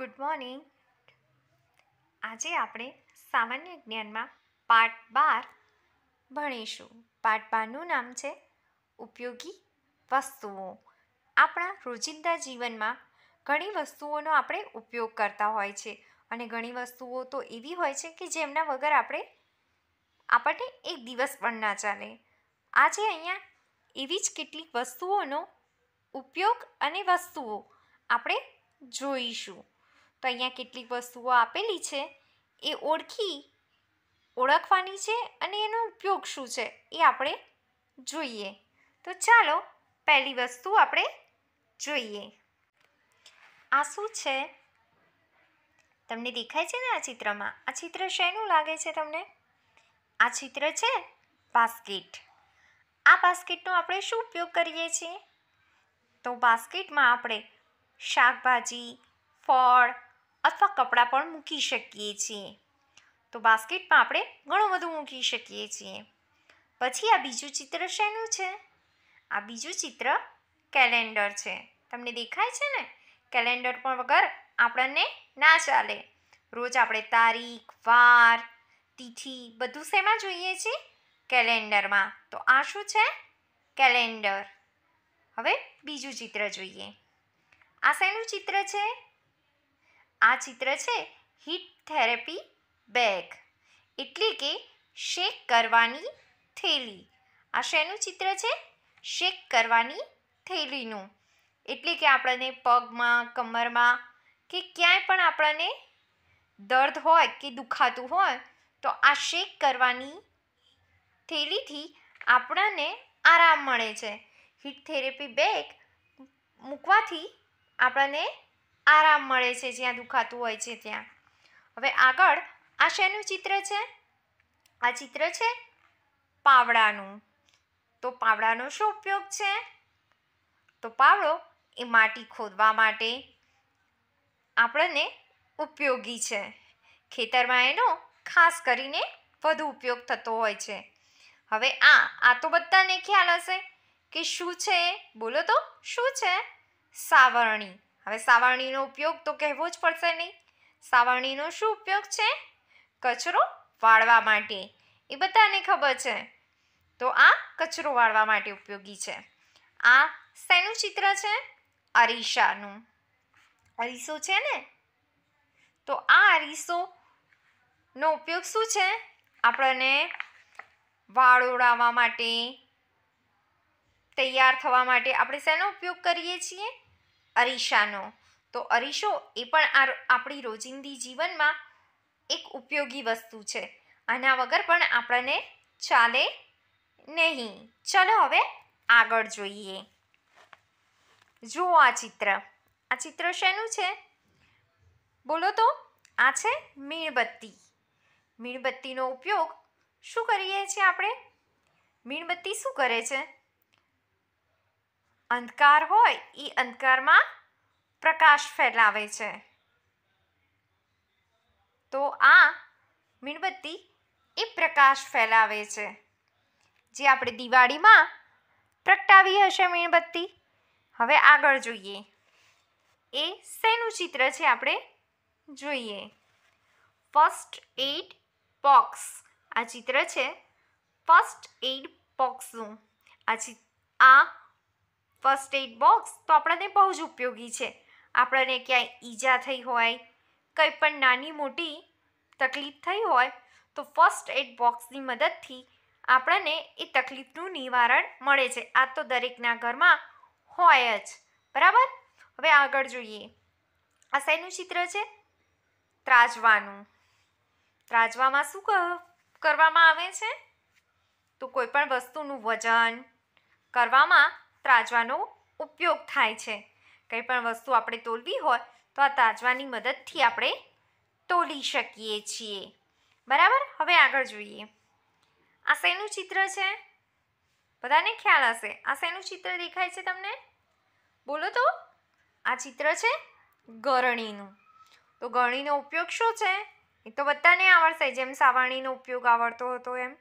good morning આજે આપણે સામાન્ય જ્ઞાનમાં પાઠ બાર ભણીશું પાઠ બારનું નામ છે ઉપયોગી વસ્તુઓ આપણા રોજિંદા જીવનમાં ઘણી વસ્તુઓનો આપણે ઉપયોગ કરતા હોય છે અને ઘણી વસ્તુઓ તો એવી હોય છે કે જેમના વગર આપણે આપણને એક દિવસ પણ ના ચાલે આજે અહીંયા એવી જ કેટલીક વસ્તુઓનો ઉપયોગ અને વસ્તુઓ આપણે જોઈશું તો અહીંયા કેટલીક વસ્તુઓ આપેલી છે એ ઓળખી ઓળખવાની છે અને એનો ઉપયોગ શું છે એ આપણે જોઈએ તો ચાલો પહેલી વસ્તુ આપણે જોઈએ આ શું છે તમને દેખાય છે ને આ ચિત્રમાં આ ચિત્ર શેનું લાગે છે તમને આ ચિત્ર છે બાસ્કેટ આ બાસ્કેટનો આપણે શું ઉપયોગ કરીએ છીએ તો બાસ્કેટમાં આપણે શાકભાજી ફળ અથવા કપડાં પણ મૂકી શકીએ છીએ તો બાસ્કેટમાં આપણે ઘણું બધું મૂકી શકીએ છીએ પછી આ બીજું ચિત્ર શેનું છે આ બીજું ચિત્ર કેલેન્ડર છે તમને દેખાય છે ને કેલેન્ડર પણ વગર આપણને ના ચાલે રોજ આપણે તારીખ વાર તિથિ બધું શેમાં જોઈએ છીએ કેલેન્ડરમાં તો આ શું છે કેલેન્ડર હવે બીજું ચિત્ર જોઈએ આ શેનું ચિત્ર છે આ ચિત્ર છે હીટ થેરેપી બેગ એટલે કે શેક કરવાની થેલી આ શેનું ચિત્ર છે શેક કરવાની થેલીનું એટલે કે આપણને પગમાં કમરમાં કે ક્યાંય પણ આપણને દર્દ હોય કે દુખાતું હોય તો આ શેક કરવાની થેલીથી આપણને આરામ મળે છે હીટ થેરેપી બેગ મૂકવાથી આપણને આરામ મળે છે જ્યાં દુખાતું હોય છે ત્યાં હવે આગળ આ શેનું ચિત્ર છે આ ચિત્ર છે પાવડાનું તો પાવડાનો શું ઉપયોગ છે તો પાવડો એ માટી ખોદવા માટે આપણને ઉપયોગી છે ખેતરમાં એનો ખાસ કરીને વધુ ઉપયોગ થતો હોય છે હવે આ આ તો બધાને ખ્યાલ હશે કે શું છે બોલો તો શું છે સાવરણી હવે સાવરણીનો ઉપયોગ તો કહેવો જ પડશે નહીં સાવરણીનો શું ઉપયોગ છે કચરો વાળવા માટે એ બધાને ખબર છે તો આ કચરો વાળવા માટે ઉપયોગી છે આ શેનું ચિત્ર છે અરીસાનું અરીસો છે ને તો આ અરીસોનો ઉપયોગ શું છે આપણને વાળ ઓળાવવા માટે તૈયાર થવા માટે આપણે શેનો ઉપયોગ કરીએ છીએ અરીસાનો તો અરીસો એ પણ આ આપણી રોજિંદી જીવનમાં એક ઉપયોગી વસ્તુ છે આના વગર પણ આપણને ચાલે નહીં ચલો હવે આગળ જોઈએ જુઓ આ ચિત્ર આ ચિત્ર શેનું છે બોલો તો આ છે મીણબત્તી મીણબત્તીનો ઉપયોગ શું કરીએ છીએ આપણે મીણબત્તી શું કરે છે અંધકાર હોય એ અંધકારમાં પ્રકાશ ફેલાવે છે તો આ મીણબત્તી એ પ્રકાશ ફેલાવે છે જે આપણે દિવાળીમાં પ્રગટાવી હશે મીણબત્તી હવે આગળ જોઈએ એ શેનું ચિત્ર છે આપણે જોઈએ ફર્સ્ટ એઇડ બોક્સ આ ચિત્ર છે ફર્સ્ટ એઇડ બોક્સનું આ આ ફર્સ્ટ એડ બોક્સ તો આપણને બહુ જ ઉપયોગી છે આપણને ક્યાંય ઈજા થઈ હોય કંઈ પણ નાની મોટી તકલીફ થઈ હોય તો ફર્સ્ટ એડ બોક્સની મદદથી આપણને એ તકલીફનું નિવારણ મળે છે આ તો દરેકના ઘરમાં હોય જ બરાબર હવે આગળ જોઈએ આ શેનું ચિત્ર છે ત્રાજવાનું ત્રાજવામાં શું કરવામાં આવે છે તો કોઈ પણ વસ્તુનું વજન કરવામાં ત્રાજવાનો ઉપયોગ થાય છે કંઈ પણ વસ્તુ આપણે તોલવી હોય તો આ તાજવાની મદદથી આપણે તોલી શકીએ છીએ બરાબર હવે આગળ જોઈએ આ શેનું ચિત્ર છે બધાને ખ્યાલ હશે આ શેનું ચિત્ર દેખાય છે તમને બોલો તો આ ચિત્ર છે ગરણીનું તો ગરણીનો ઉપયોગ શું છે એ તો બધાને આવડશે જેમ સાવરણીનો ઉપયોગ આવડતો હતો એમ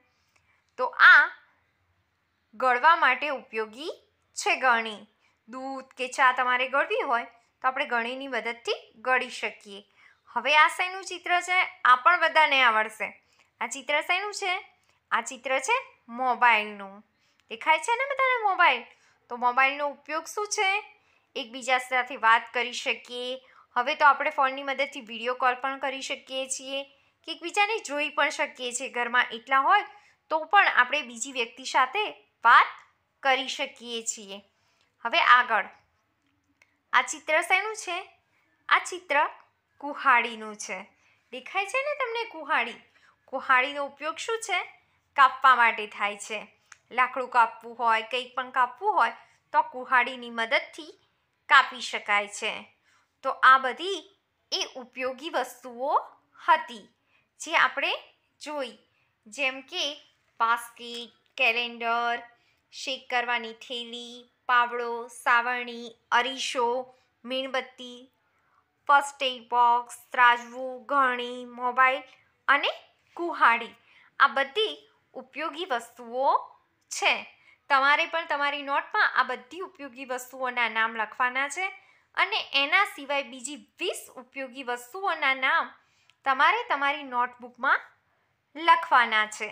તો આ ગળવા માટે ઉપયોગી છે ગણી દૂધ કે ચા તમારે ગળવી હોય તો આપણે ગણીની મદદથી ગળી શકીએ હવે આ શેનું ચિત્ર છે આ પણ બધાને આવડશે આ ચિત્ર શેનું છે આ ચિત્ર છે મોબાઈલનું દેખાય છે ને બધાને મોબાઈલ તો મોબાઈલનો ઉપયોગ શું છે એકબીજા સાથે વાત કરી શકીએ હવે તો આપણે ફોનની મદદથી વિડીયો કોલ પણ કરી શકીએ છીએ કે એકબીજાને જોઈ પણ શકીએ છીએ ઘરમાં એટલા હોય તો પણ આપણે બીજી વ્યક્તિ સાથે વાત કરી શકીએ છીએ હવે આગળ આ ચિત્ર શેનું છે આ ચિત્ર કુહાડીનું છે દેખાય છે ને તમને કુહાડી કુહાડીનો ઉપયોગ શું છે કાપવા માટે થાય છે લાકડું કાપવું હોય કંઈક પણ કાપવું હોય તો કુહાડીની મદદથી કાપી શકાય છે તો આ બધી એ ઉપયોગી વસ્તુઓ હતી જે આપણે જોઈ જેમ કે બાસ્કેટ કેલેન્ડર શેક કરવાની થેલી પાવડો સાવરણી અરીસો મીણબત્તી ફર્સ્ટ એડ બોક્સ ત્રાજવું ઘણી મોબાઈલ અને કુહાડી આ બધી ઉપયોગી વસ્તુઓ છે તમારે પણ તમારી નોટમાં આ બધી ઉપયોગી વસ્તુઓના નામ લખવાના છે અને એના સિવાય બીજી વીસ ઉપયોગી વસ્તુઓના નામ તમારે તમારી નોટબુકમાં લખવાના છે